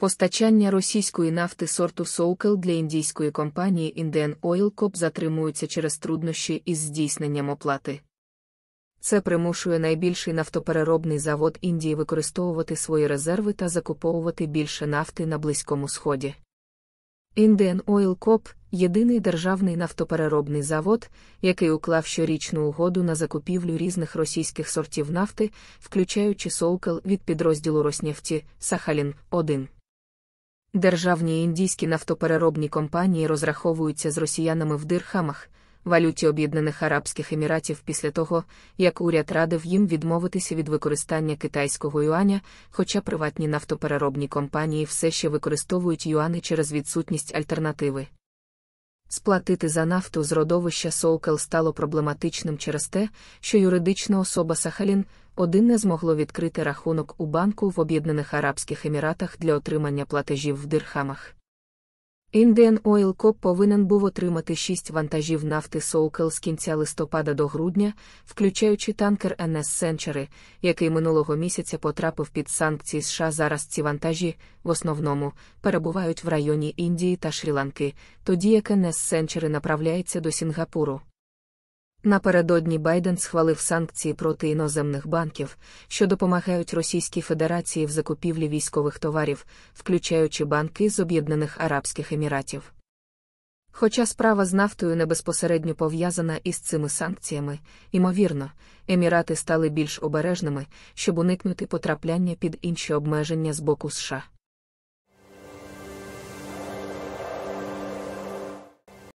Постачання російської нафти сорту Соукел для індійської компанії Indian Oil Коп затримуються через труднощі із здійсненням оплати. Це примушує найбільший нафтопереробний завод Індії використовувати свої резерви та закуповувати більше нафти на Близькому Сході. Indian Oil Коп єдиний державний нафтопереробний завод, який уклав щорічну угоду на закупівлю різних російських сортів нафти, включаючи соукел від підрозділу Роснефті Сахалін 1. Державні індійські нафтопереробні компанії розраховуються з росіянами в дирхамах, валюті Об'єднаних Арабських Еміратів після того, як уряд радив їм відмовитися від використання китайського юаня, хоча приватні нафтопереробні компанії все ще використовують юани через відсутність альтернативи. Сплатити за нафту з родовища Солкел стало проблематичним через те, що юридична особа Сахалін один не змогло відкрити рахунок у банку в Об'єднаних Арабських Еміратах для отримання платежів в дирхамах. Indian Oil Corp повинен був отримати шість вантажів нафти Соукел з кінця листопада до грудня, включаючи танкер NS Century, який минулого місяця потрапив під санкції США. Зараз ці вантажі, в основному, перебувають в районі Індії та Шрі-Ланки, тоді як NS Century направляється до Сінгапуру. Напередодні Байден схвалив санкції проти іноземних банків, що допомагають Російській Федерації в закупівлі військових товарів, включаючи банки з Об'єднаних Арабських Еміратів. Хоча справа з нафтою не безпосередньо пов'язана із цими санкціями, ймовірно, емірати стали більш обережними, щоб уникнути потрапляння під інші обмеження з боку США.